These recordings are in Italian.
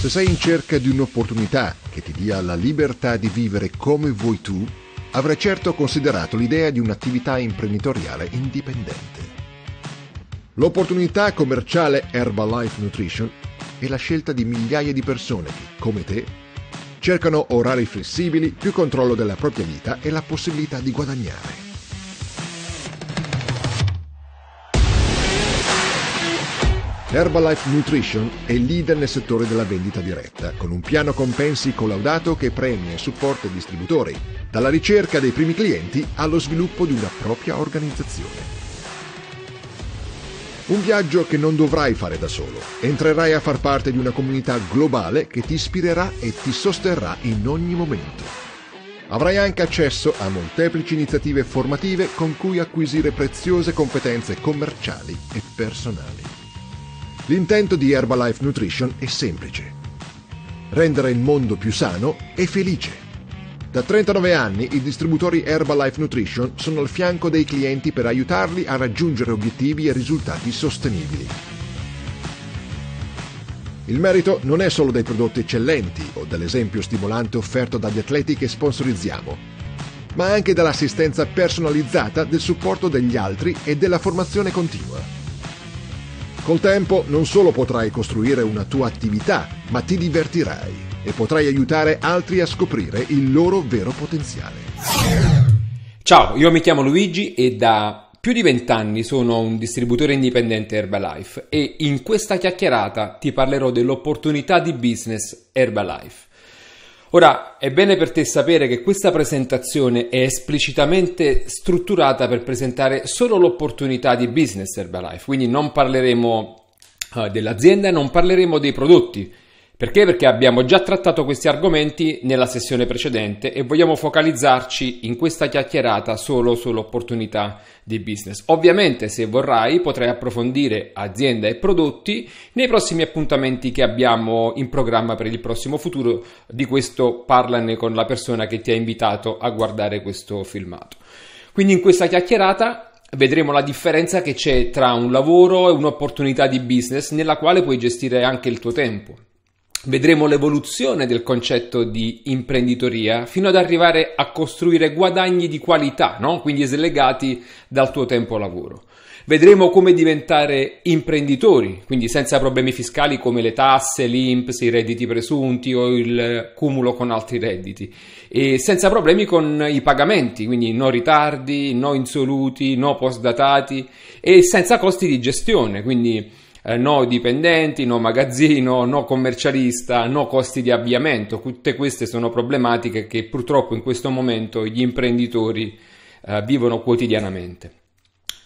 Se sei in cerca di un'opportunità che ti dia la libertà di vivere come vuoi tu, avrai certo considerato l'idea di un'attività imprenditoriale indipendente. L'opportunità commerciale Herbalife Nutrition è la scelta di migliaia di persone che, come te, cercano orari flessibili, più controllo della propria vita e la possibilità di guadagnare. Herbalife Nutrition è leader nel settore della vendita diretta, con un piano compensi collaudato che premia e supporta i distributori, dalla ricerca dei primi clienti allo sviluppo di una propria organizzazione. Un viaggio che non dovrai fare da solo. Entrerai a far parte di una comunità globale che ti ispirerà e ti sosterrà in ogni momento. Avrai anche accesso a molteplici iniziative formative con cui acquisire preziose competenze commerciali e personali. L'intento di Herbalife Nutrition è semplice. Rendere il mondo più sano e felice. Da 39 anni i distributori Herbalife Nutrition sono al fianco dei clienti per aiutarli a raggiungere obiettivi e risultati sostenibili. Il merito non è solo dei prodotti eccellenti o dell'esempio stimolante offerto dagli atleti che sponsorizziamo, ma anche dall'assistenza personalizzata, del supporto degli altri e della formazione continua. Col tempo non solo potrai costruire una tua attività, ma ti divertirai e potrai aiutare altri a scoprire il loro vero potenziale. Ciao, io mi chiamo Luigi e da più di vent'anni sono un distributore indipendente Herbalife e in questa chiacchierata ti parlerò dell'opportunità di business Herbalife. Ora, è bene per te sapere che questa presentazione è esplicitamente strutturata per presentare solo l'opportunità di business Herbalife, quindi non parleremo eh, dell'azienda, non parleremo dei prodotti perché? Perché abbiamo già trattato questi argomenti nella sessione precedente e vogliamo focalizzarci in questa chiacchierata solo sull'opportunità di business. Ovviamente, se vorrai, potrai approfondire azienda e prodotti nei prossimi appuntamenti che abbiamo in programma per il prossimo futuro. Di questo parlane con la persona che ti ha invitato a guardare questo filmato. Quindi in questa chiacchierata vedremo la differenza che c'è tra un lavoro e un'opportunità di business nella quale puoi gestire anche il tuo tempo. Vedremo l'evoluzione del concetto di imprenditoria fino ad arrivare a costruire guadagni di qualità, no? quindi slegati dal tuo tempo lavoro. Vedremo come diventare imprenditori, quindi senza problemi fiscali come le tasse, l'INPS, i redditi presunti o il cumulo con altri redditi, e senza problemi con i pagamenti, quindi no ritardi, no insoluti, no postdatati e senza costi di gestione, quindi eh, no dipendenti, no magazzino, no commercialista, no costi di avviamento. Tutte queste sono problematiche che purtroppo in questo momento gli imprenditori eh, vivono quotidianamente.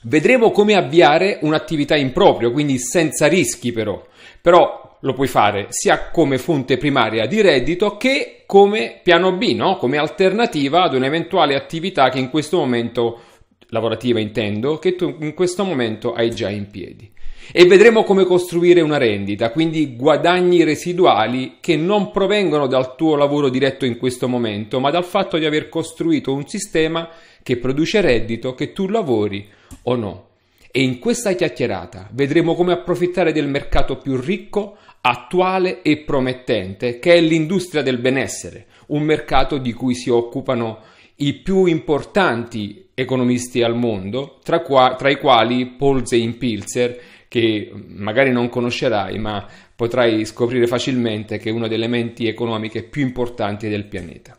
Vedremo come avviare un'attività in proprio, quindi senza rischi però. Però lo puoi fare sia come fonte primaria di reddito che come piano B, no? come alternativa ad un'eventuale attività che in questo momento lavorativa intendo, che tu in questo momento hai già in piedi e vedremo come costruire una rendita, quindi guadagni residuali che non provengono dal tuo lavoro diretto in questo momento, ma dal fatto di aver costruito un sistema che produce reddito, che tu lavori o no. E in questa chiacchierata vedremo come approfittare del mercato più ricco, attuale e promettente, che è l'industria del benessere, un mercato di cui si occupano i più importanti economisti al mondo, tra, qua, tra i quali Paul Zane Pilzer, che magari non conoscerai, ma potrai scoprire facilmente che è uno delle menti economiche più importanti del pianeta.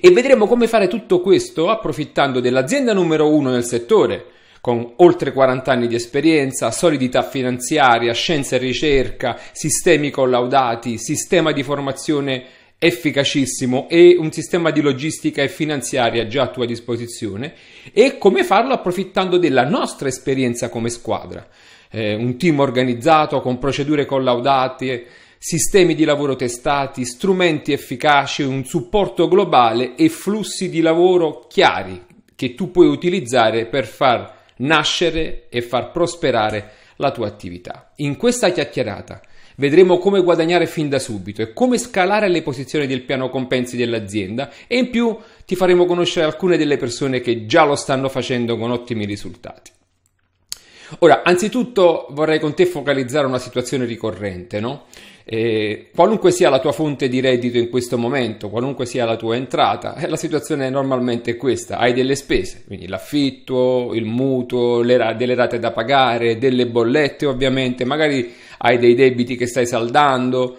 E vedremo come fare tutto questo approfittando dell'azienda numero uno nel settore, con oltre 40 anni di esperienza, solidità finanziaria, scienza e ricerca, sistemi collaudati, sistema di formazione efficacissimo e un sistema di logistica e finanziaria già a tua disposizione e come farlo approfittando della nostra esperienza come squadra eh, un team organizzato con procedure collaudate, sistemi di lavoro testati, strumenti efficaci, un supporto globale e flussi di lavoro chiari che tu puoi utilizzare per far nascere e far prosperare la tua attività. In questa chiacchierata vedremo come guadagnare fin da subito e come scalare le posizioni del piano compensi dell'azienda e in più ti faremo conoscere alcune delle persone che già lo stanno facendo con ottimi risultati. Ora, anzitutto vorrei con te focalizzare una situazione ricorrente, no? Eh, qualunque sia la tua fonte di reddito in questo momento, qualunque sia la tua entrata, eh, la situazione è normalmente questa: hai delle spese, quindi l'affitto, il mutuo, le, delle rate da pagare, delle bollette, ovviamente, magari hai dei debiti che stai saldando.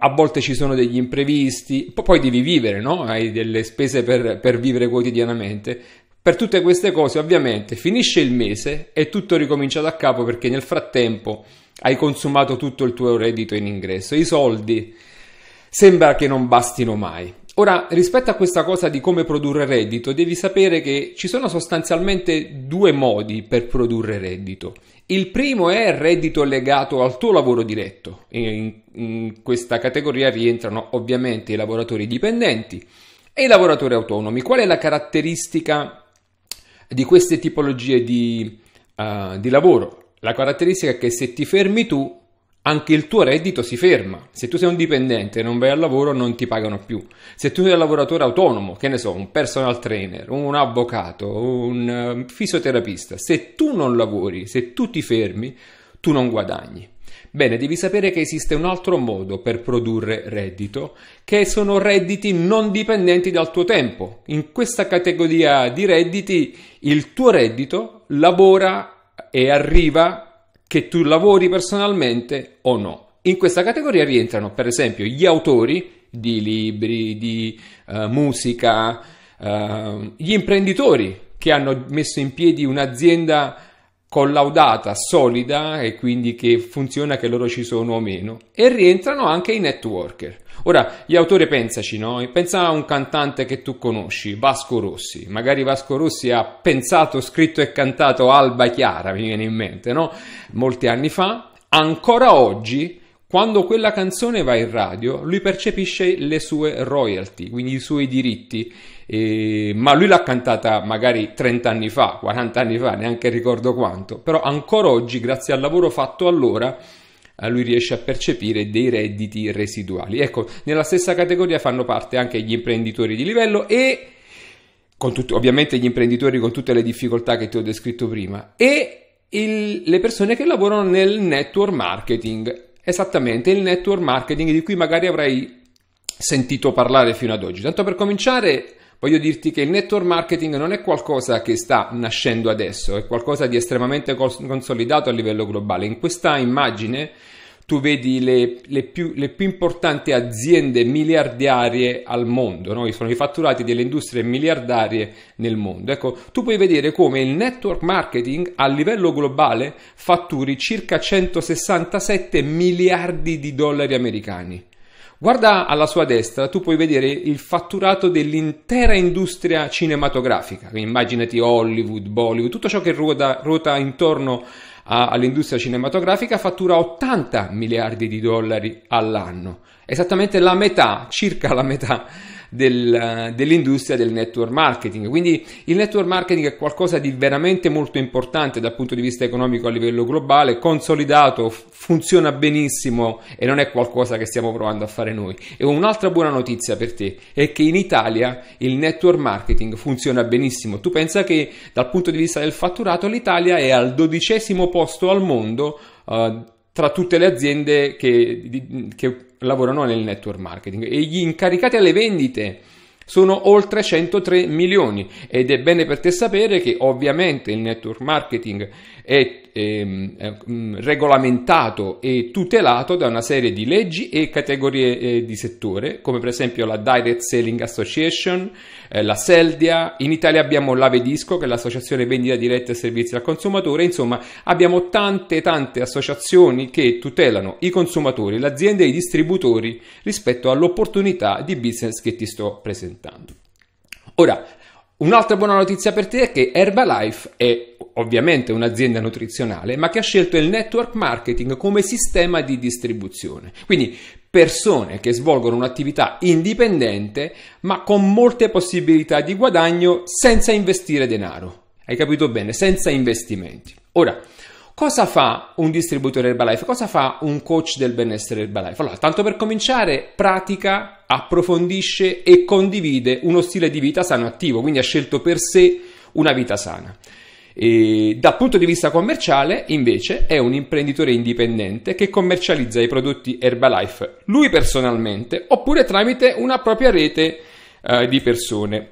A volte ci sono degli imprevisti, poi devi vivere, no? Hai delle spese per, per vivere quotidianamente per tutte queste cose ovviamente finisce il mese e tutto ricomincia da capo perché nel frattempo hai consumato tutto il tuo reddito in ingresso. I soldi sembra che non bastino mai. Ora, rispetto a questa cosa di come produrre reddito, devi sapere che ci sono sostanzialmente due modi per produrre reddito. Il primo è il reddito legato al tuo lavoro diretto. In, in questa categoria rientrano ovviamente i lavoratori dipendenti e i lavoratori autonomi. Qual è la caratteristica di queste tipologie di, uh, di lavoro. La caratteristica è che se ti fermi tu, anche il tuo reddito si ferma. Se tu sei un dipendente e non vai al lavoro, non ti pagano più. Se tu sei un lavoratore autonomo, che ne so, un personal trainer, un avvocato, un eh, fisioterapista, se tu non lavori, se tu ti fermi, tu non guadagni. Bene, devi sapere che esiste un altro modo per produrre reddito, che sono redditi non dipendenti dal tuo tempo. In questa categoria di redditi il tuo reddito lavora e arriva che tu lavori personalmente o no. In questa categoria rientrano per esempio gli autori di libri, di uh, musica, uh, gli imprenditori che hanno messo in piedi un'azienda collaudata, solida e quindi che funziona che loro ci sono o meno e rientrano anche i networker. Ora, gli autori pensaci, no? Pensa a un cantante che tu conosci, Vasco Rossi. Magari Vasco Rossi ha pensato, scritto e cantato Alba Chiara, mi viene in mente, no? Molti anni fa, ancora oggi quando quella canzone va in radio, lui percepisce le sue royalty, quindi i suoi diritti eh, ma lui l'ha cantata magari 30 anni fa, 40 anni fa, neanche ricordo quanto, però ancora oggi, grazie al lavoro fatto allora, eh, lui riesce a percepire dei redditi residuali. Ecco, nella stessa categoria fanno parte anche gli imprenditori di livello e tutto, ovviamente gli imprenditori con tutte le difficoltà che ti ho descritto prima e il, le persone che lavorano nel network marketing. Esattamente, il network marketing di cui magari avrai sentito parlare fino ad oggi. Tanto per cominciare, Voglio dirti che il network marketing non è qualcosa che sta nascendo adesso, è qualcosa di estremamente consolidato a livello globale. In questa immagine tu vedi le, le, più, le più, importanti aziende miliardarie al mondo, no? sono i fatturati delle industrie miliardarie nel mondo. Ecco, tu puoi vedere come il network marketing a livello globale fatturi circa 167 miliardi di dollari americani. Guarda alla sua destra, tu puoi vedere il fatturato dell'intera industria cinematografica, quindi immaginati Hollywood, Bollywood, tutto ciò che ruota, ruota intorno a, all'industria cinematografica fattura 80 miliardi di dollari all'anno, esattamente la metà, circa la metà del, dell'industria del network marketing. Quindi il network marketing è qualcosa di veramente molto importante dal punto di vista economico a livello globale, consolidato, funziona benissimo e non è qualcosa che stiamo provando a fare noi. E un'altra buona notizia per te è che in Italia il network marketing funziona benissimo. Tu pensa che dal punto di vista del fatturato l'Italia è al dodicesimo posto al mondo. Uh, tra tutte le aziende che, di, che lavorano nel network marketing e gli incaricati alle vendite sono oltre 103 milioni ed è bene per te sapere che ovviamente il network marketing è, ehm, è, è mm, regolamentato e tutelato da una serie di leggi e categorie eh, di settore, come per esempio la Direct Selling Association, eh, la Seldia, in Italia abbiamo l'Avedisco che è l'associazione vendita diretta e servizi al consumatore, insomma abbiamo tante tante associazioni che tutelano i consumatori, le aziende e i distributori rispetto all'opportunità di business che ti sto presentando. Ora, Un'altra buona notizia per te è che Herbalife è ovviamente un'azienda nutrizionale, ma che ha scelto il network marketing come sistema di distribuzione. Quindi persone che svolgono un'attività indipendente, ma con molte possibilità di guadagno senza investire denaro. Hai capito bene? Senza investimenti. Ora, Cosa fa un distributore Herbalife? Cosa fa un coach del benessere Herbalife? Allora, tanto per cominciare, pratica, approfondisce e condivide uno stile di vita sano e attivo, quindi ha scelto per sé una vita sana. E dal punto di vista commerciale, invece, è un imprenditore indipendente che commercializza i prodotti Herbalife lui personalmente oppure tramite una propria rete eh, di persone.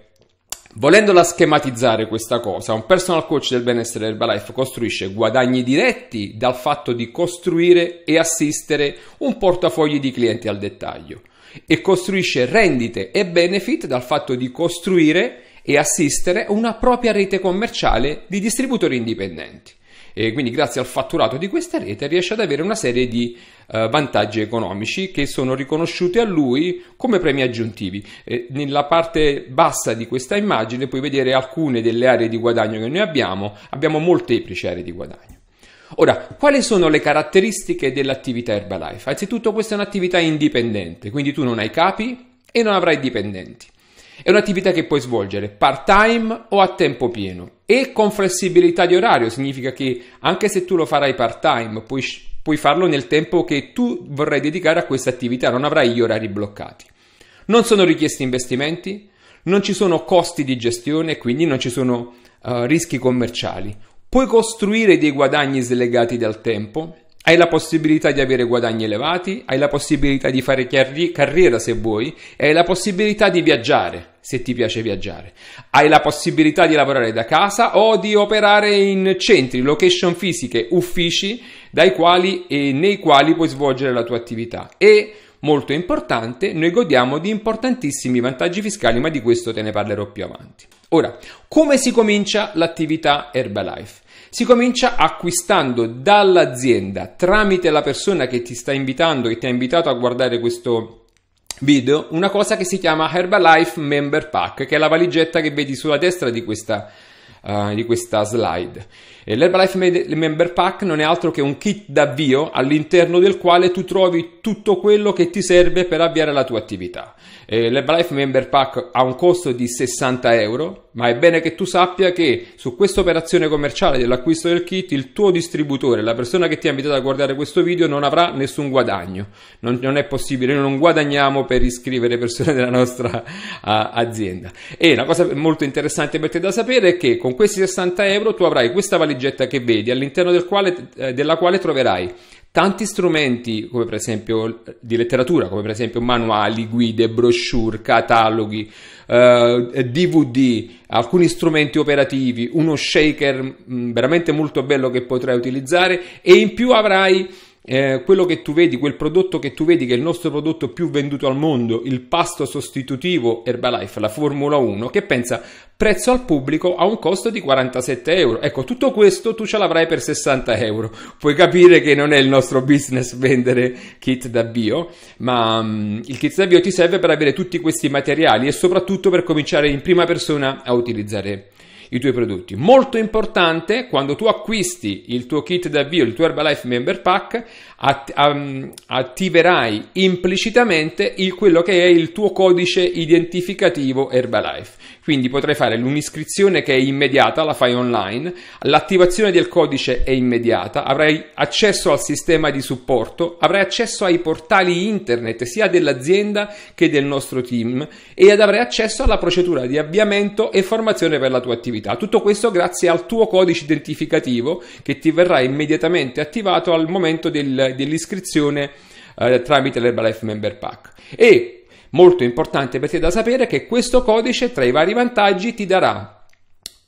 Volendola schematizzare questa cosa, un personal coach del benessere Herbalife costruisce guadagni diretti dal fatto di costruire e assistere un portafoglio di clienti al dettaglio e costruisce rendite e benefit dal fatto di costruire e assistere una propria rete commerciale di distributori indipendenti. E quindi grazie al fatturato di questa rete riesce ad avere una serie di eh, vantaggi economici che sono riconosciuti a lui come premi aggiuntivi. Eh, nella parte bassa di questa immagine puoi vedere alcune delle aree di guadagno che noi abbiamo, abbiamo molteplici aree di guadagno. Ora, quali sono le caratteristiche dell'attività Herbalife? Anzitutto questa è un'attività indipendente, quindi tu non hai capi e non avrai dipendenti. È un'attività che puoi svolgere part-time o a tempo pieno e con flessibilità di orario, significa che anche se tu lo farai part-time, puoi Puoi farlo nel tempo che tu vorrai dedicare a questa attività, non avrai gli orari bloccati. Non sono richiesti investimenti, non ci sono costi di gestione, quindi non ci sono uh, rischi commerciali. Puoi costruire dei guadagni slegati dal tempo, hai la possibilità di avere guadagni elevati, hai la possibilità di fare carri- carriera se vuoi e hai la possibilità di viaggiare se ti piace viaggiare. Hai la possibilità di lavorare da casa o di operare in centri, location fisiche, uffici dai quali e nei quali puoi svolgere la tua attività. E molto importante, noi godiamo di importantissimi vantaggi fiscali, ma di questo te ne parlerò più avanti. Ora, come si comincia l'attività Herbalife? Si comincia acquistando dall'azienda tramite la persona che ti sta invitando, che ti ha invitato a guardare questo video una cosa che si chiama Herbalife Member Pack, che è la valigetta che vedi sulla destra di questa, uh, di questa slide. L'Herbalife Member Pack non è altro che un kit d'avvio all'interno del quale tu trovi tutto quello che ti serve per avviare la tua attività. L'Herbalife Member Pack ha un costo di 60 euro, ma è bene che tu sappia che su questa operazione commerciale dell'acquisto del kit il tuo distributore, la persona che ti ha invitato a guardare questo video, non avrà nessun guadagno. Non, non è possibile, noi non guadagniamo per iscrivere persone della nostra uh, azienda. E la cosa molto interessante per te da sapere è che con questi 60 euro tu avrai questa validità valigetta che vedi, all'interno del quale, eh, della quale troverai tanti strumenti come per esempio di letteratura, come per esempio manuali, guide, brochure, cataloghi, eh, DVD, alcuni strumenti operativi, uno shaker mh, mm, veramente molto bello che potrai utilizzare e in più avrai eh, quello che tu vedi, quel prodotto che tu vedi che è il nostro prodotto più venduto al mondo, il pasto sostitutivo Herbalife, la Formula 1, che pensa prezzo al pubblico a un costo di 47 euro. Ecco, tutto questo tu ce l'avrai per 60 euro. Puoi capire che non è il nostro business vendere kit da bio, ma um, il kit da bio ti serve per avere tutti questi materiali e soprattutto per cominciare in prima persona a utilizzare i tuoi prodotti. Molto importante, quando tu acquisti il tuo kit d'avvio, il tuo Herbalife Member Pack, att- um, attiverai implicitamente il, quello che è il tuo codice identificativo Herbalife. Quindi potrai fare un'iscrizione che è immediata, la fai online, l'attivazione del codice è immediata, avrai accesso al sistema di supporto, avrai accesso ai portali internet sia dell'azienda che del nostro team e ad avrai accesso alla procedura di avviamento e formazione per la tua attività. Tutto questo grazie al tuo codice identificativo che ti verrà immediatamente attivato al momento del eh, dell'iscrizione eh, tramite l'Herbalife Member Pack. E molto importante per te da sapere che questo codice tra i vari vantaggi ti darà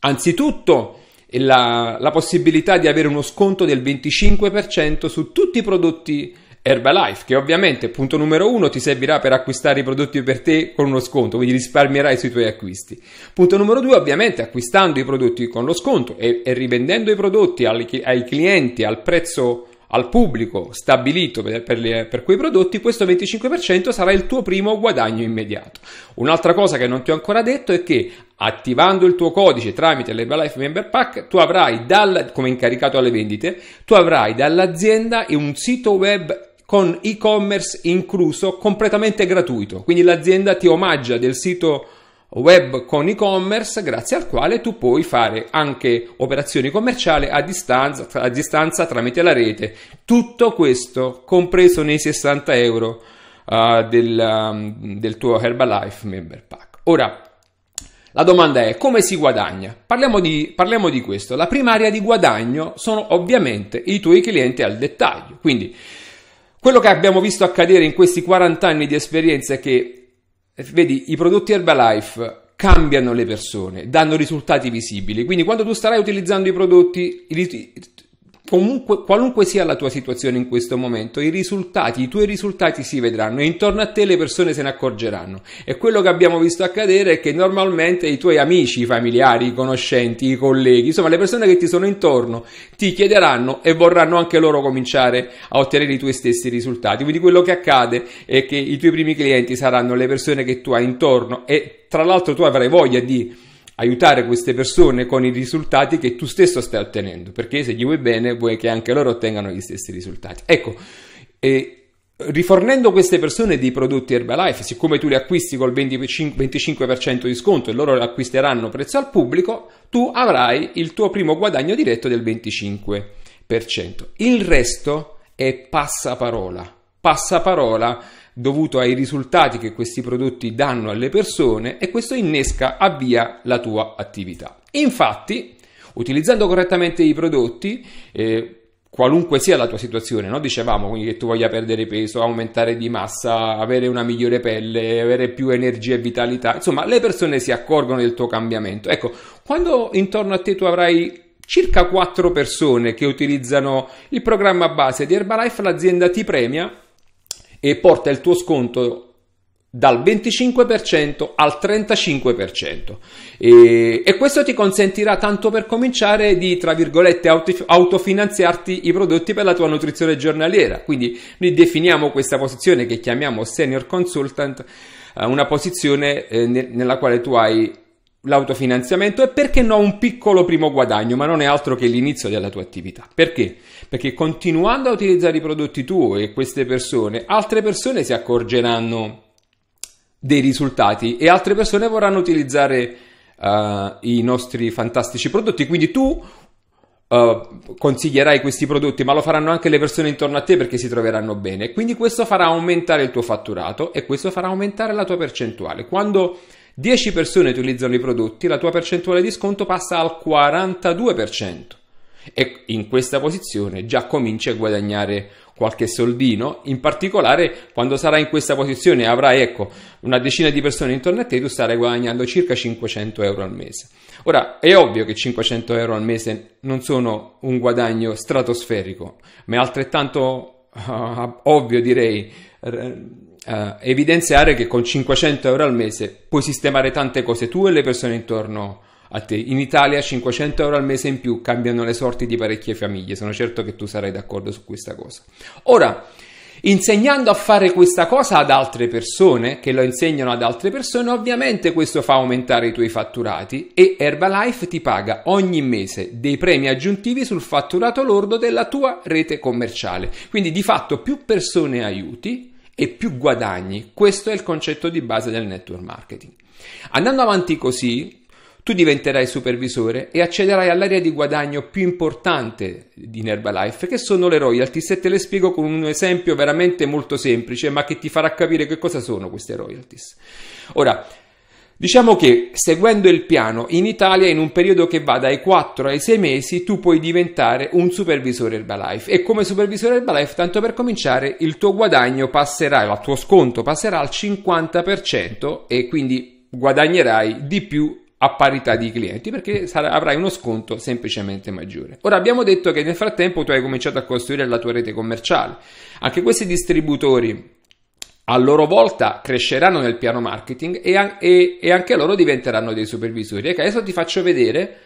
anzitutto la, la possibilità di avere uno sconto del 25% su tutti i prodotti Herbalife, che ovviamente, punto numero uno, ti servirà per acquistare i prodotti per te con uno sconto, quindi risparmierai sui tuoi acquisti. Punto numero due, ovviamente, acquistando i prodotti con lo sconto e, e rivendendo i prodotti al, ai clienti al prezzo al pubblico stabilito per, per, per, quei prodotti, questo 25% sarà il tuo primo guadagno immediato. Un'altra cosa che non ti ho ancora detto è che attivando il tuo codice tramite l'Herbalife Member Pack, tu avrai, dal, come incaricato alle vendite, tu avrai dall'azienda un sito web con e-commerce incluso completamente gratuito. Quindi l'azienda ti omaggia del sito web web con e-commerce grazie al quale tu puoi fare anche operazioni commerciali a distanza, a distanza tramite la rete. Tutto questo compreso nei 60 euro uh, del, um, del tuo Herbalife Member Pack. Ora, la domanda è come si guadagna? Parliamo di, parliamo di, questo. La prima area di guadagno sono ovviamente i tuoi clienti al dettaglio. Quindi quello che abbiamo visto accadere in questi 40 anni di esperienza è che eh, vedi, i prodotti Herbalife cambiano le persone, danno risultati visibili. Quindi quando tu starai utilizzando i prodotti, comunque, qualunque sia la tua situazione in questo momento, i risultati, i tuoi risultati si vedranno e intorno a te le persone se ne accorgeranno. E quello che abbiamo visto accadere è che normalmente i tuoi amici, i familiari, i conoscenti, i colleghi, insomma le persone che ti sono intorno ti chiederanno e vorranno anche loro cominciare a ottenere i tuoi stessi risultati. Quindi quello che accade è che i tuoi primi clienti saranno le persone che tu hai intorno e tra l'altro tu avrai voglia di aiutare queste persone con i risultati che tu stesso stai ottenendo, perché se gli vuoi bene vuoi che anche loro ottengano gli stessi risultati. Ecco, eh, rifornendo queste persone dei prodotti Herbalife, siccome tu li acquisti col 25% di sconto e loro li acquisteranno prezzo al pubblico, tu avrai il tuo primo guadagno diretto del 25%. Il resto è passaparola. Passaparola dovuto ai risultati che questi prodotti danno alle persone e questo innesca, avvia la tua attività. Infatti, utilizzando correttamente i prodotti, eh, qualunque sia la tua situazione, no? dicevamo quindi che tu voglia perdere peso, aumentare di massa, avere una migliore pelle, avere più energia e vitalità, insomma le persone si accorgono del tuo cambiamento. Ecco, quando intorno a te tu avrai circa 4 persone che utilizzano il programma base di Herbalife, l'azienda ti premia e porta il tuo sconto dal 25% al 35% e, e, questo ti consentirà tanto per cominciare di tra virgolette autofinanziarti i prodotti per la tua nutrizione giornaliera quindi noi definiamo questa posizione che chiamiamo senior consultant eh, una posizione eh, nella quale tu hai l'autofinanziamento e perché no un piccolo primo guadagno, ma non è altro che l'inizio della tua attività. Perché? Perché continuando a utilizzare i prodotti tuoi e queste persone, altre persone si accorgeranno dei risultati e altre persone vorranno utilizzare uh, i nostri fantastici prodotti. Quindi tu Uh, consiglierai questi prodotti, ma lo faranno anche le persone intorno a te perché si troveranno bene. Quindi questo farà aumentare il tuo fatturato e questo farà aumentare la tua percentuale. Quando 10 persone utilizzano i prodotti, la tua percentuale di sconto passa al 42%. E in questa posizione già cominci a guadagnare qualche soldino, in particolare quando sarai in questa posizione e avrai ecco, una decina di persone intorno a te, tu starai guadagnando circa 500 euro al mese. Ora è ovvio che 500 euro al mese non sono un guadagno stratosferico, ma è altrettanto uh, ovvio direi uh, evidenziare che con 500 euro al mese puoi sistemare tante cose tu e le persone intorno a te. In Italia 500 euro al mese in più cambiano le sorti di parecchie famiglie, sono certo che tu sarai d'accordo su questa cosa. Ora, Insegnando a fare questa cosa ad altre persone, che lo insegnano ad altre persone, ovviamente questo fa aumentare i tuoi fatturati e Herbalife ti paga ogni mese dei premi aggiuntivi sul fatturato lordo della tua rete commerciale. Quindi di fatto più persone aiuti e più guadagni. Questo è il concetto di base del network marketing. Andando avanti così, tu diventerai supervisore e accederai all'area di guadagno più importante di Herbalife, che sono le royalties, e te le spiego con un esempio veramente molto semplice, ma che ti farà capire che cosa sono queste royalties. Ora, Diciamo che seguendo il piano in Italia in un periodo che va dai 4 ai 6 mesi tu puoi diventare un supervisore Herbalife e come supervisore Herbalife tanto per cominciare il tuo guadagno passerà, il tuo sconto passerà al 50% e quindi guadagnerai di più a parità di clienti perché sarà, avrai uno sconto semplicemente maggiore. Ora abbiamo detto che nel frattempo tu hai cominciato a costruire la tua rete commerciale. Anche questi distributori a loro volta cresceranno nel piano marketing e, e, e anche loro diventeranno dei supervisori. E ecco, adesso ti faccio vedere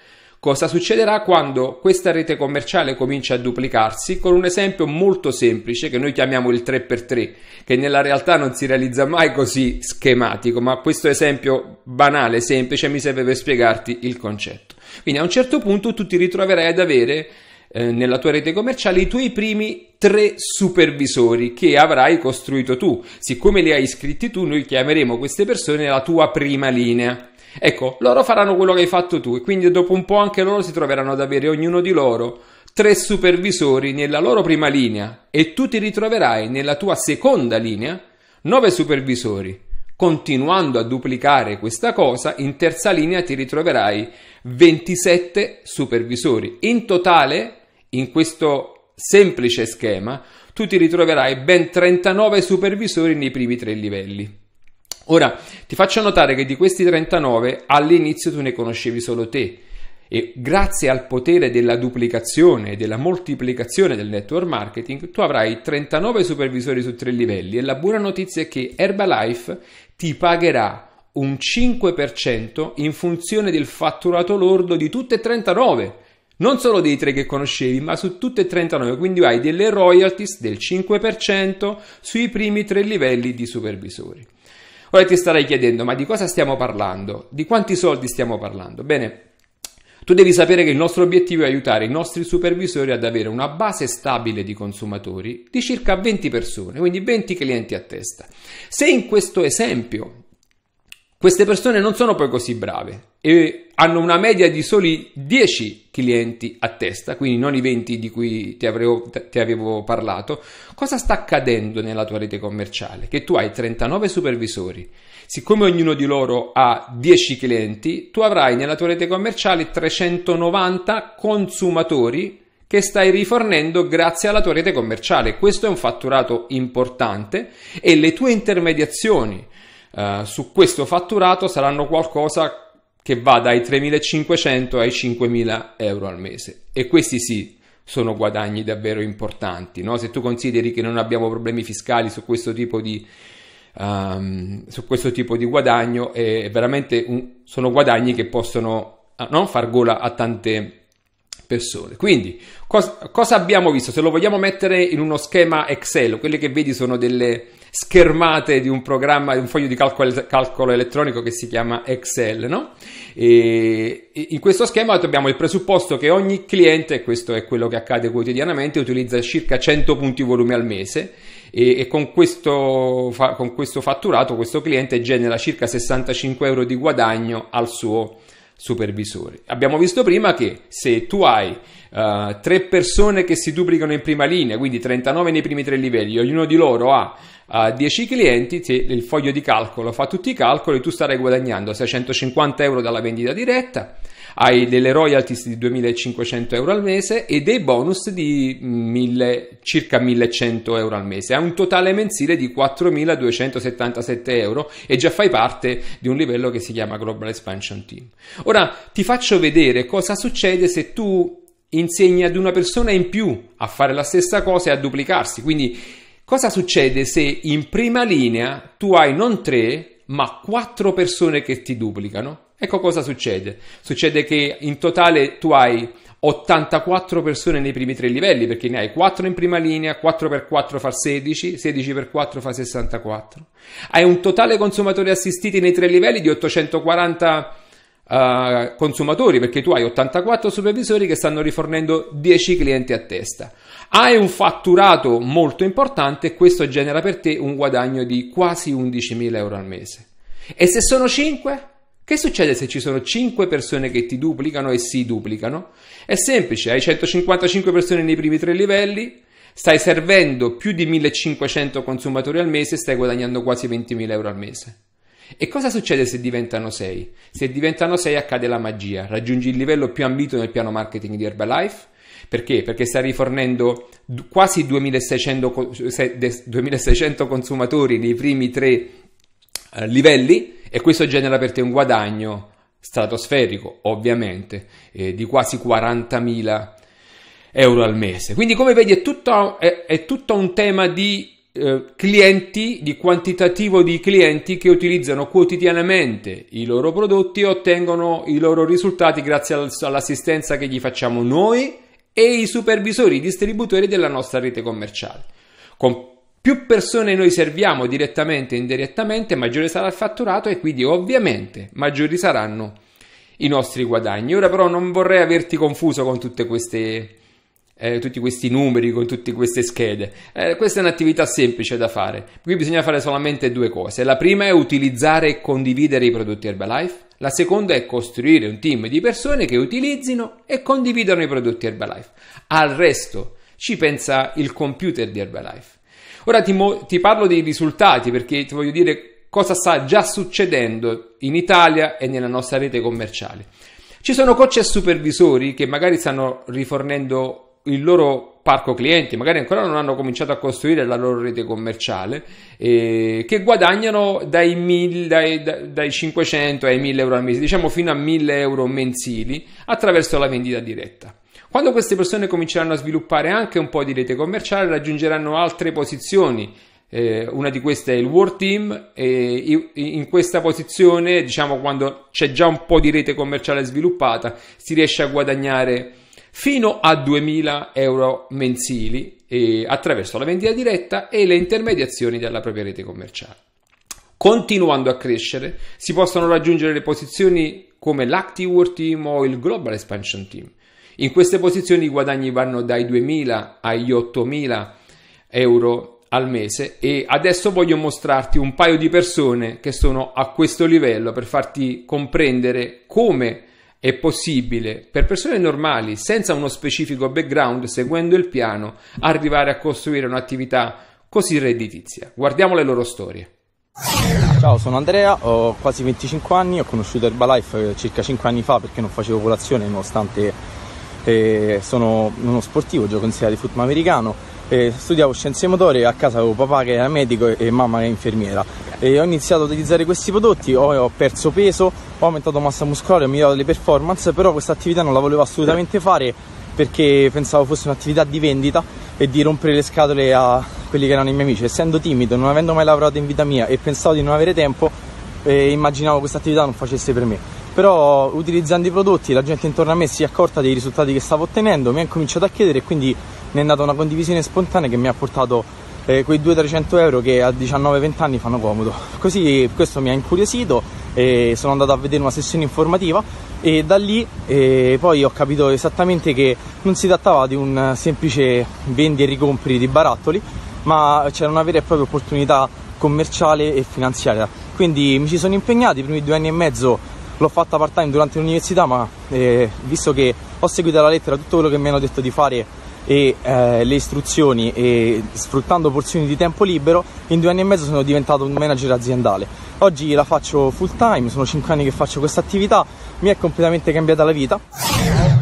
Cosa succederà quando questa rete commerciale comincia a duplicarsi con un esempio molto semplice che noi chiamiamo il 3x3, che nella realtà non si realizza mai così schematico, ma questo esempio banale, semplice, mi serve per spiegarti il concetto. Quindi a un certo punto tu ti ritroverai ad avere eh, nella tua rete commerciale i tuoi primi tre supervisori che avrai costruito tu. Siccome li hai iscritti tu, noi chiameremo queste persone la tua prima linea. Ecco, loro faranno quello che hai fatto tu e quindi dopo un po' anche loro si troveranno ad avere ognuno di loro tre supervisori nella loro prima linea e tu ti ritroverai nella tua seconda linea nove supervisori. Continuando a duplicare questa cosa, in terza linea ti ritroverai 27 supervisori. In totale, in questo semplice schema, tu ti ritroverai ben 39 supervisori nei primi tre livelli. Ora, ti faccio notare che di questi 39 all'inizio tu ne conoscevi solo te e grazie al potere della duplicazione e della moltiplicazione del network marketing tu avrai 39 supervisori su tre livelli e la buona notizia è che Herbalife ti pagherà un 5% in funzione del fatturato lordo di tutte e 39 non solo dei tre che conoscevi, ma su tutte e 39, quindi hai delle royalties del 5% sui primi tre livelli di supervisori. Ora ti starai chiedendo, ma di cosa stiamo parlando? Di quanti soldi stiamo parlando? Bene, tu devi sapere che il nostro obiettivo è aiutare i nostri supervisori ad avere una base stabile di consumatori di circa 20 persone, quindi 20 clienti a testa. Se in questo esempio queste persone non sono poi così brave e hanno una media di soli 10 clienti a testa, quindi non i 20 di cui ti avevo, ti avevo parlato. Cosa sta accadendo nella tua rete commerciale? Che tu hai 39 supervisori, siccome ognuno di loro ha 10 clienti, tu avrai nella tua rete commerciale 390 consumatori che stai rifornendo grazie alla tua rete commerciale. Questo è un fatturato importante e le tue intermediazioni eh, su questo fatturato saranno qualcosa che va dai 3.500 ai 5.000 euro al mese e questi sì sono guadagni davvero importanti no? se tu consideri che non abbiamo problemi fiscali su questo tipo di, um, su questo tipo di guadagno è veramente un, sono guadagni che possono eh, non far gola a tante persone. Quindi, cos- cosa abbiamo visto? Se lo vogliamo mettere in uno schema Excel, quelle che vedi sono delle, schermate di un programma, di un foglio di calcolo, calcolo elettronico che si chiama Excel, no? E in questo schema abbiamo il presupposto che ogni cliente, e questo è quello che accade quotidianamente, utilizza circa 100 punti volumi al mese e, e con, questo, con questo fatturato questo cliente genera circa 65 euro di guadagno al suo supervisore. Abbiamo visto prima che se tu hai uh, tre persone che si duplicano in prima linea, quindi 39 nei primi tre livelli, ognuno di loro ha uh, 10 clienti, ti, il foglio di calcolo fa tutti i calcoli, tu starai guadagnando 650 euro dalla vendita diretta, hai delle royalties di 2500 euro al mese e dei bonus di 1000, circa 1100 euro al mese, hai un totale mensile di 4277 euro e già fai parte di un livello che si chiama Global Expansion Team. Ora ti faccio vedere cosa succede se tu insegni ad una persona in più a fare la stessa cosa e a duplicarsi. Quindi Cosa succede se in prima linea tu hai non tre, ma quattro persone che ti duplicano? Ecco cosa succede. Succede che in totale tu hai 84 persone nei primi tre livelli, perché ne hai 4 in prima linea, 4x4 fa 16, 16x4 fa 64. Hai un totale consumatori assistiti nei tre livelli di 840 uh, eh, consumatori, perché tu hai 84 supervisori che stanno rifornendo 10 clienti a testa. Hai un fatturato molto importante e questo genera per te un guadagno di quasi 11.000 euro al mese. E se sono 5? Che succede se ci sono 5 persone che ti duplicano e si duplicano? È semplice, hai 155 persone nei primi tre livelli, stai servendo più di 1500 consumatori al mese e stai guadagnando quasi 20.000 euro al mese. E cosa succede se diventano 6? Se diventano 6 accade la magia, raggiungi il livello più ambito nel piano marketing di Herbalife, perché? Perché sta rifornendo quasi 2600, consumatori nei primi tre eh, livelli e questo genera per te un guadagno stratosferico, ovviamente, eh, di quasi 40.000 euro al mese. Quindi, come vedi, è tutto, è, è tutto un tema di eh, clienti, di quantitativo di clienti che utilizzano quotidianamente i loro prodotti e ottengono i loro risultati grazie all'assistenza che gli facciamo noi e i supervisori i distributori della nostra rete commerciale. Con più persone noi serviamo direttamente e indirettamente, maggiore sarà il fatturato e quindi ovviamente maggiori saranno i nostri guadagni. Ora però non vorrei averti confuso con tutte queste eh, tutti questi numeri con tutte queste schede. Eh, questa è un'attività semplice da fare. Qui bisogna fare solamente due cose. La prima è utilizzare e condividere i prodotti Herbalife. La seconda è costruire un team di persone che utilizzino e condividano i prodotti Herbalife. Al resto ci pensa il computer di Herbalife. Ora ti, mo- ti parlo dei risultati perché ti voglio dire cosa sta già succedendo in Italia e nella nostra rete commerciale. Ci sono coach e supervisori che magari stanno rifornendo il loro parco clienti, magari ancora non hanno cominciato a costruire la loro rete commerciale, eh, che guadagnano dai, mil, dai, dai 500 ai 1000 euro al mese, diciamo fino a 1000 euro mensili, attraverso la vendita diretta. Quando queste persone cominceranno a sviluppare anche un po' di rete commerciale, raggiungeranno altre posizioni. Eh, una di queste è il War Team, e in questa posizione, diciamo, quando c'è già un po' di rete commerciale sviluppata, si riesce a guadagnare fino a 2000 euro mensili eh, attraverso la vendita diretta e le intermediazioni della propria rete commerciale. Continuando a crescere, si possono raggiungere le posizioni come l'Active Team o il Global Expansion Team. In queste posizioni i guadagni vanno dai 2.000 agli 8.000 euro al mese e adesso voglio mostrarti un paio di persone che sono a questo livello per farti comprendere come è possibile per persone normali, senza uno specifico background, seguendo il piano, arrivare a costruire un'attività così redditizia. Guardiamo le loro storie. Ciao, sono Andrea, ho quasi 25 anni, ho conosciuto Herbalife circa 5 anni fa perché non facevo colazione nonostante eh, sono uno sportivo, gioco in serie di football americano eh, studiavo scienze motorie, a casa avevo papà che era medico e mamma che era infermiera. E ho iniziato ad utilizzare questi prodotti, ho, ho perso peso, ho aumentato massa muscolare, ho migliorato le performance, però questa attività non la volevo assolutamente fare perché pensavo fosse un'attività di vendita e di rompere le scatole a quelli che erano i miei amici. Essendo timido, non avendo mai lavorato in vita mia e pensavo di non avere tempo, eh, immaginavo questa attività non facesse per me però utilizzando i prodotti la gente intorno a me si è accorta dei risultati che stavo ottenendo, mi ha incominciato a chiedere e quindi mi è andata una condivisione spontanea che mi ha portato eh, quei 200-300 euro che a 19-20 anni fanno comodo. Così questo mi ha incuriosito e sono andato a vedere una sessione informativa e da lì eh, poi ho capito esattamente che non si trattava di un semplice vendi e ricompri di barattoli, ma c'era una vera e propria opportunità commerciale e finanziaria. Quindi mi ci sono impegnato, i primi due anni e mezzo l'ho fatta part time durante l'università, ma eh, visto che ho seguito alla lettera tutto quello che mi hanno detto di fare e eh, le istruzioni e sfruttando porzioni di tempo libero in due anni e mezzo sono diventato un manager aziendale. Oggi la faccio full time, sono cinque anni che faccio questa attività, mi è completamente cambiata la vita.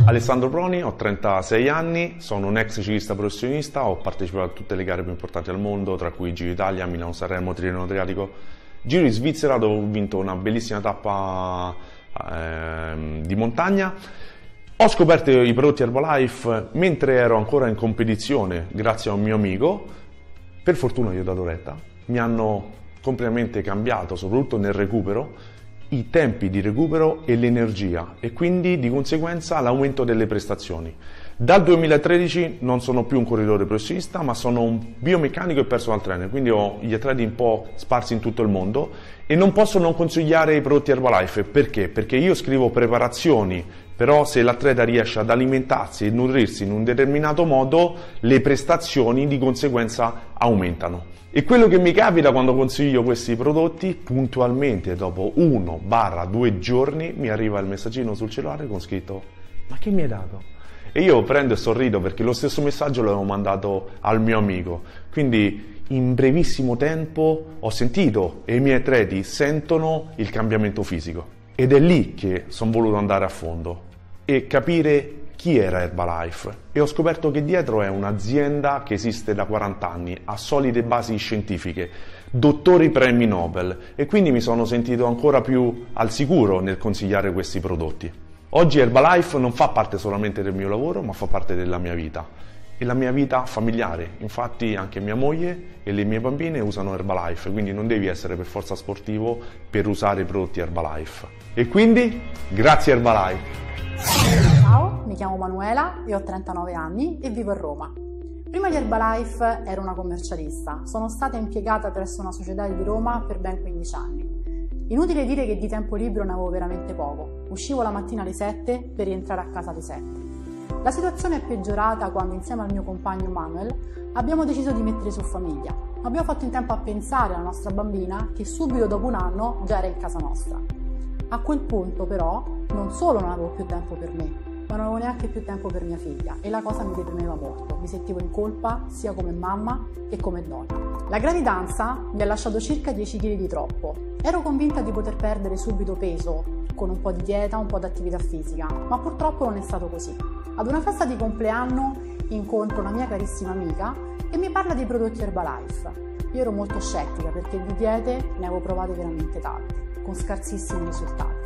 Alessandro Proni, ho 36 anni, sono un ex ciclista professionista, ho partecipato a tutte le gare più importanti al mondo, tra cui Giro Italia, Milano Sanremo, Tirreno Adriatico, Giro in Svizzera dove ho vinto una bellissima tappa eh, di montagna ho scoperto i prodotti Herbalife mentre ero ancora in competizione, grazie a un mio amico. Per fortuna gli ho dato retta. Mi hanno completamente cambiato, soprattutto nel recupero, i tempi di recupero e l'energia e quindi di conseguenza l'aumento delle prestazioni. Dal 2013 non sono più un corridore professionista, ma sono un biomeccanico e personal trainer, quindi ho gli atleti un po' sparsi in tutto il mondo e non posso non consigliare i prodotti Herbalife. Perché? Perché io scrivo preparazioni però se l'atleta riesce ad alimentarsi e nutrirsi in un determinato modo, le prestazioni di conseguenza aumentano. E quello che mi capita quando consiglio questi prodotti, puntualmente dopo 1-2 giorni mi arriva il messaggino sul cellulare con scritto ma che mi hai dato? E io prendo e sorrido perché lo stesso messaggio l'avevo mandato al mio amico. Quindi in brevissimo tempo ho sentito e i miei atleti sentono il cambiamento fisico. Ed è lì che sono voluto andare a fondo e capire chi era Herbalife e ho scoperto che dietro è un'azienda che esiste da 40 anni, ha solide basi scientifiche, dottori premi Nobel e quindi mi sono sentito ancora più al sicuro nel consigliare questi prodotti. Oggi Herbalife non fa parte solamente del mio lavoro ma fa parte della mia vita e la mia vita familiare, infatti anche mia moglie e le mie bambine usano Herbalife, quindi non devi essere per forza sportivo per usare i prodotti Herbalife. E quindi grazie Herbalife! Ciao, mi chiamo Manuela e ho 39 anni e vivo a Roma. Prima di Herbalife ero una commercialista, sono stata impiegata presso una società di Roma per ben 15 anni. Inutile dire che di tempo libero ne avevo veramente poco, uscivo la mattina alle 7 per rientrare a casa alle 7. La situazione è peggiorata quando insieme al mio compagno Manuel abbiamo deciso di mettere su famiglia. Abbiamo fatto in tempo a pensare alla nostra bambina che subito dopo un anno già era in casa nostra. A quel punto però non solo non avevo più tempo per me, ma non avevo neanche più tempo per mia figlia e la cosa mi deprimeva molto, mi sentivo in colpa sia come mamma che come donna. La gravidanza mi ha lasciato circa 10 kg di troppo. Ero convinta di poter perdere subito peso con un po' di dieta, un po' di attività fisica, ma purtroppo non è stato così. Ad una festa di compleanno incontro una mia carissima amica e mi parla dei prodotti Herbalife. Io ero molto scettica perché di diete ne avevo provate veramente tante con scarsissimi risultati.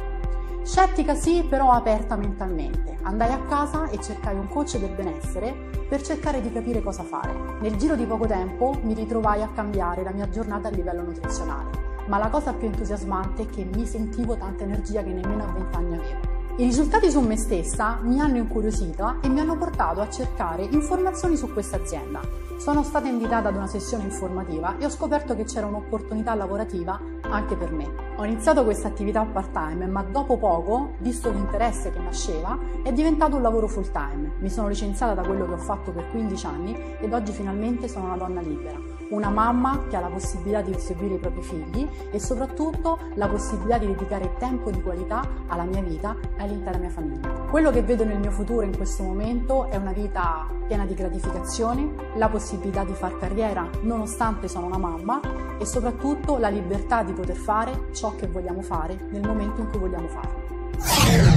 Scettica sì, però aperta mentalmente. Andai a casa e cercai un coach del benessere per cercare di capire cosa fare. Nel giro di poco tempo mi ritrovai a cambiare la mia giornata a livello nutrizionale, ma la cosa più entusiasmante è che mi sentivo tanta energia che nemmeno a 20 anni avevo. I risultati su me stessa mi hanno incuriosita e mi hanno portato a cercare informazioni su questa azienda. Sono stata invitata ad una sessione informativa e ho scoperto che c'era un'opportunità lavorativa anche per me. Ho iniziato questa attività part time, ma dopo poco, visto l'interesse che nasceva, è diventato un lavoro full time. Mi sono licenziata da quello che ho fatto per 15 anni ed oggi finalmente sono una donna libera una mamma che ha la possibilità di seguire i propri figli e soprattutto la possibilità di dedicare tempo di qualità alla mia vita e all'intera mia famiglia. Quello che vedo nel mio futuro in questo momento è una vita piena di gratificazioni, la possibilità di far carriera nonostante sono una mamma e soprattutto la libertà di poter fare ciò che vogliamo fare nel momento in cui vogliamo farlo.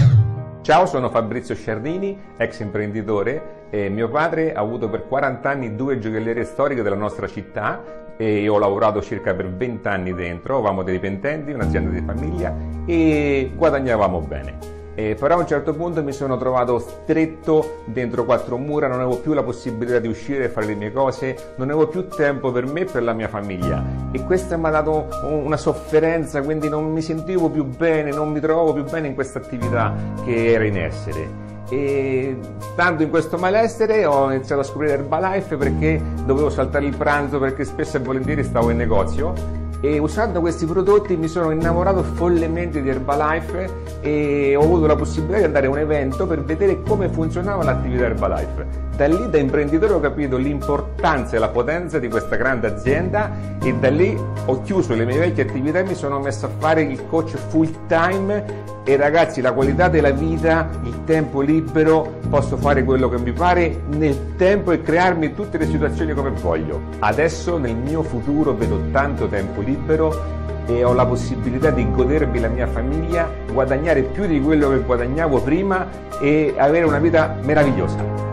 Ciao, sono Fabrizio Sciardini, ex imprenditore e mio padre ha avuto per 40 anni due gioiellerie storiche della nostra città e io ho lavorato circa per 20 anni dentro, avevamo dei dipendenti, un'azienda di famiglia e guadagnavamo bene. Eh, però a un certo punto mi sono trovato stretto dentro quattro mura, non avevo più la possibilità di uscire e fare le mie cose, non avevo più tempo per me e per la mia famiglia e questo mi ha dato una sofferenza, quindi non mi sentivo più bene, non mi trovavo più bene in questa attività che era in essere. E stando in questo malessere ho iniziato a scoprire Herbalife perché dovevo saltare il pranzo perché spesso e volentieri stavo in negozio e usando questi prodotti mi sono innamorato follemente di Herbalife e ho avuto la possibilità di andare a un evento per vedere come funzionava l'attività Herbalife da lì da imprenditore ho capito l'importanza e la potenza di questa grande azienda e da lì ho chiuso le mie vecchie attività e mi sono messo a fare il coach full time e ragazzi la qualità della vita, il tempo libero, posso fare quello che mi pare nel tempo e crearmi tutte le situazioni come voglio. Adesso nel mio futuro vedo tanto tempo libero e ho la possibilità di godermi la mia famiglia, guadagnare più di quello che guadagnavo prima e avere una vita meravigliosa.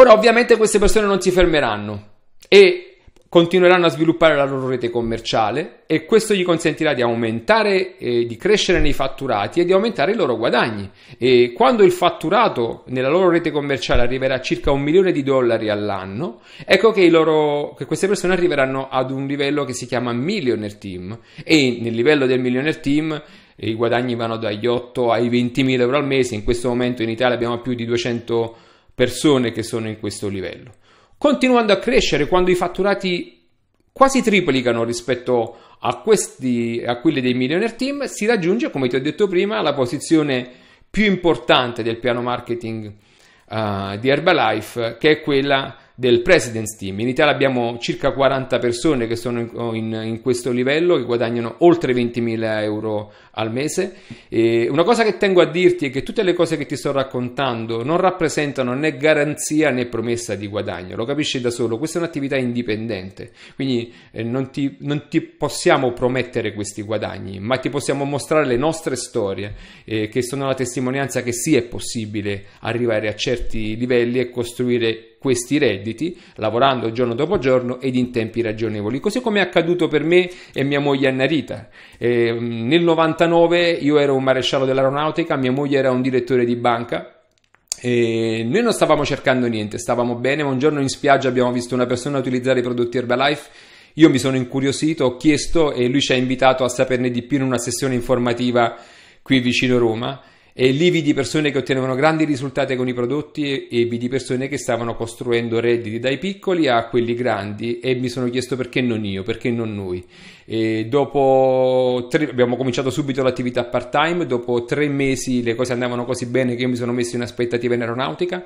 Ora, ovviamente queste persone non si fermeranno e continueranno a sviluppare la loro rete commerciale e questo gli consentirà di aumentare, eh, di crescere nei fatturati e di aumentare i loro guadagni. E quando il fatturato nella loro rete commerciale arriverà a circa un milione di dollari all'anno, ecco che, loro, che queste persone arriveranno ad un livello che si chiama Millionaire Team e nel livello del Millionaire Team i guadagni vanno dagli 8 ai 20 mila euro al mese, in questo momento in Italia abbiamo più di 200 persone che sono in questo livello, continuando a crescere quando i fatturati quasi triplicano rispetto a, questi, a quelli dei millionaire team, si raggiunge, come ti ho detto prima, la posizione più importante del piano marketing uh, di Herbalife, che è quella del President's Team. In Italia abbiamo circa 40 persone che sono in, oh, in, in questo livello, che guadagnano oltre 20.000 euro al mese. E una cosa che tengo a dirti è che tutte le cose che ti sto raccontando non rappresentano né garanzia né promessa di guadagno, lo capisci da solo, questa è un'attività indipendente, quindi eh, non, ti, non, ti, possiamo promettere questi guadagni, ma ti possiamo mostrare le nostre storie eh, che sono la testimonianza che sì è possibile arrivare a certi livelli e costruire questi redditi lavorando giorno dopo giorno ed in tempi ragionevoli, così come è accaduto per me e mia moglie Anna Rita. Eh, nel 99 io ero un maresciallo dell'aeronautica, mia moglie era un direttore di banca. E noi non stavamo cercando niente, stavamo bene, ma un giorno in spiaggia abbiamo visto una persona utilizzare i prodotti Herbalife io mi sono incuriosito, ho chiesto e lui ci ha invitato a saperne di più in una sessione informativa qui vicino Roma e lì vidi persone che ottenevano grandi risultati con i prodotti e, vidi persone che stavano costruendo redditi dai piccoli a quelli grandi e mi sono chiesto perché non io, perché non noi. E dopo tre, abbiamo cominciato subito l'attività part time, dopo tre mesi le cose andavano così bene che io mi sono messo in aspettativa in aeronautica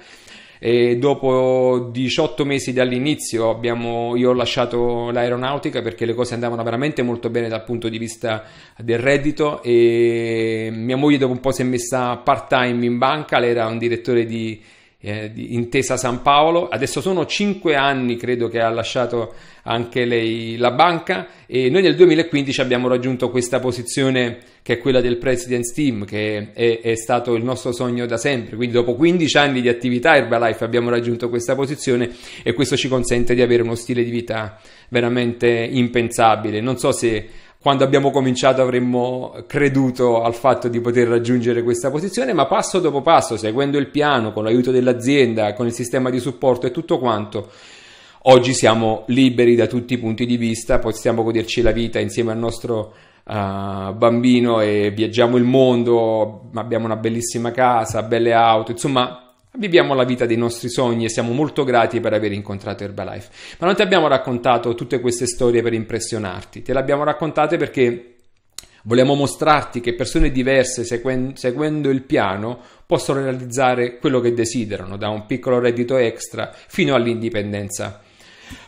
e dopo 18 mesi dall'inizio abbiamo, io ho lasciato l'aeronautica perché le cose andavano veramente molto bene dal punto di vista del reddito e mia moglie dopo un po' si è messa part time in banca, lei era un direttore di, eh, di Intesa San Paolo, adesso sono 5 anni credo che ha lasciato anche lei, la banca e noi nel 2015 abbiamo raggiunto questa posizione che è quella del President's Team che è, è stato il nostro sogno da sempre, quindi dopo 15 anni di attività Herbalife abbiamo raggiunto questa posizione e questo ci consente di avere uno stile di vita veramente impensabile. Non so se quando abbiamo cominciato avremmo creduto al fatto di poter raggiungere questa posizione, ma passo dopo passo, seguendo il piano, con l'aiuto dell'azienda, con il sistema di supporto e tutto quanto, Oggi siamo liberi da tutti i punti di vista, possiamo goderci la vita insieme al nostro Uh, bambino e viaggiamo il mondo, abbiamo una bellissima casa, belle auto, insomma viviamo la vita dei nostri sogni e siamo molto grati per aver incontrato Herbalife. Ma non ti abbiamo raccontato tutte queste storie per impressionarti, te le abbiamo raccontate perché vogliamo mostrarti che persone diverse seguen- seguendo il piano possono realizzare quello che desiderano, da un piccolo reddito extra fino all'indipendenza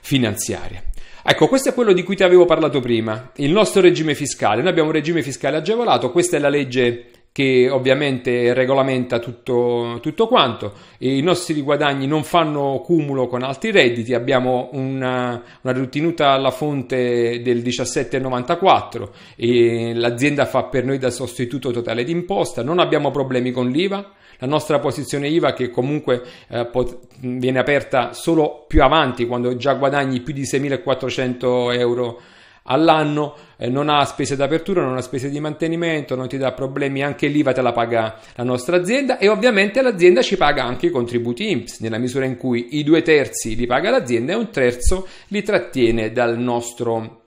finanziaria. Ecco, questo è quello di cui ti avevo parlato prima, il nostro regime fiscale. Noi abbiamo un regime fiscale agevolato, questa è la legge che ovviamente regolamenta tutto, tutto quanto. I nostri guadagni non fanno cumulo con altri redditi, abbiamo una, una ritenuta alla fonte del 17,94 e l'azienda fa per noi da sostituto totale d'imposta, non abbiamo problemi con l'IVA la nostra posizione IVA che comunque eh, pot- viene aperta solo più avanti quando già guadagni più di 6.400 euro all'anno, eh, non ha spese d'apertura, non ha spese di mantenimento, non ti dà problemi, anche l'IVA te la paga la nostra azienda e ovviamente l'azienda ci paga anche i contributi IMPS nella misura in cui i due terzi li paga l'azienda e un terzo li trattiene dal nostro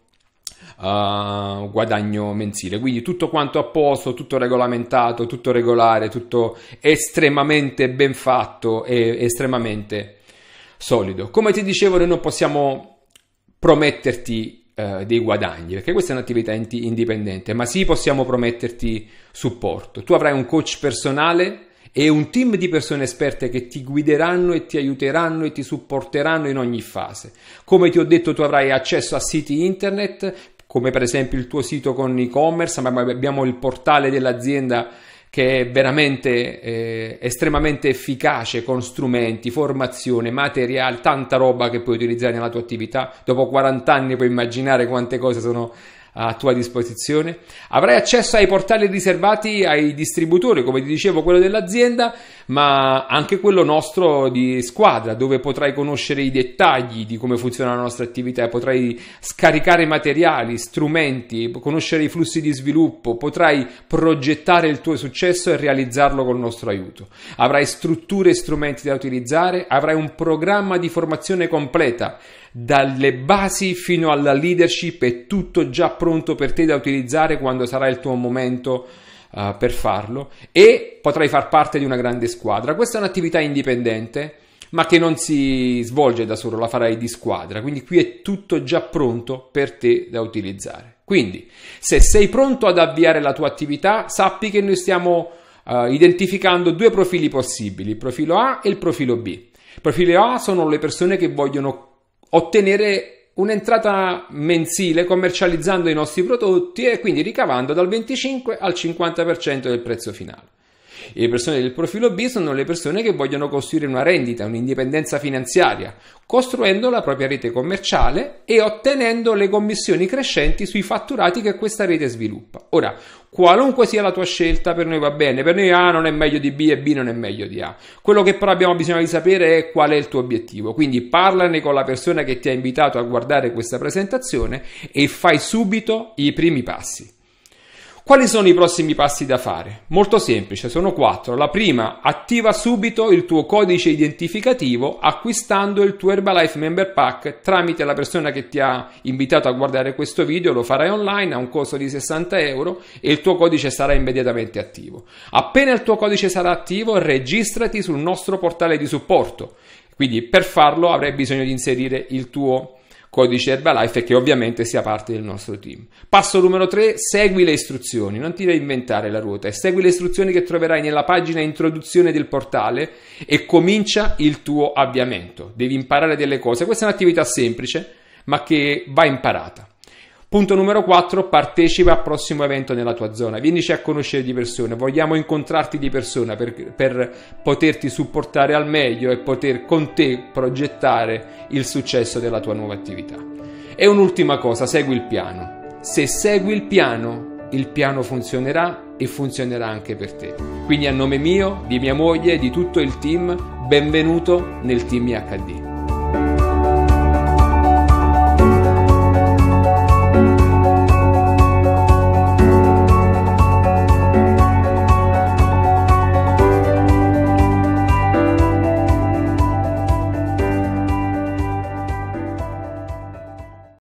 uh, guadagno mensile. Quindi tutto quanto a posto, tutto regolamentato, tutto regolare, tutto estremamente ben fatto e estremamente solido. Come ti dicevo, noi non possiamo prometterti uh, dei guadagni perché questa è un'attività indipendente, ma sì possiamo prometterti supporto. Tu avrai un coach personale e un team di persone esperte che ti guideranno e ti aiuteranno e ti supporteranno in ogni fase. Come ti ho detto, tu avrai accesso a siti internet come per esempio il tuo sito con e-commerce, ma abbiamo il portale dell'azienda che è veramente eh, estremamente efficace con strumenti, formazione, materiale, tanta roba che puoi utilizzare nella tua attività. Dopo 40 anni puoi immaginare quante cose sono a tua disposizione. Avrai accesso ai portali riservati ai distributori, come ti dicevo, quello dell'azienda ma anche quello nostro di squadra, dove potrai conoscere i dettagli di come funziona la nostra attività, potrai scaricare materiali, strumenti, conoscere i flussi di sviluppo, potrai progettare il tuo successo e realizzarlo col nostro aiuto. Avrai strutture e strumenti da utilizzare, avrai un programma di formazione completa dalle basi fino alla leadership è tutto già pronto per te da utilizzare quando sarà il tuo momento eh, per farlo e potrai far parte di una grande squadra. Questa è un'attività indipendente ma che non si svolge da solo, la farai di squadra, quindi qui è tutto già pronto per te da utilizzare. Quindi, se sei pronto ad avviare la tua attività, sappi che noi stiamo uh, identificando due profili possibili, il profilo A e il profilo B. profilo A sono le persone che vogliono ottenere un'entrata mensile commercializzando i nostri prodotti e quindi ricavando dal 25 al 50% del prezzo finale. E le persone del profilo B sono le persone che vogliono costruire una rendita, un'indipendenza finanziaria, costruendo la propria rete commerciale e ottenendo le commissioni crescenti sui fatturati che questa rete sviluppa. Ora, qualunque sia la tua scelta, per noi va bene, per noi A non è meglio di B e B non è meglio di A. Quello che però abbiamo bisogno di sapere è qual è il tuo obiettivo, quindi parlane con la persona che ti ha invitato a guardare questa presentazione e fai subito i primi passi. Quali sono i prossimi passi da fare? Molto semplice, sono quattro. La prima, attiva subito il tuo codice identificativo acquistando il tuo Herbalife Member Pack tramite la persona che ti ha invitato a guardare questo video, lo farai online a un costo di 60 euro e il tuo codice sarà immediatamente attivo. Appena il tuo codice sarà attivo, registrati sul nostro portale di supporto. Quindi per farlo avrai bisogno di inserire il tuo codice Herbalife e che ovviamente sia parte del nostro team. Passo numero 3, segui le istruzioni, non ti devi inventare la ruota, segui le istruzioni che troverai nella pagina introduzione del portale e comincia il tuo avviamento. Devi imparare delle cose, questa è un'attività semplice ma che va imparata. Punto numero 4, partecipa al prossimo evento nella tua zona, vienici a conoscere di persona, vogliamo incontrarti di persona per, per poterti supportare al meglio e poter con te progettare il successo della tua nuova attività. E un'ultima cosa, segui il piano. Se segui il piano, il piano funzionerà e funzionerà anche per te. Quindi a nome mio, di mia moglie, e di tutto il team, benvenuto nel team IHD.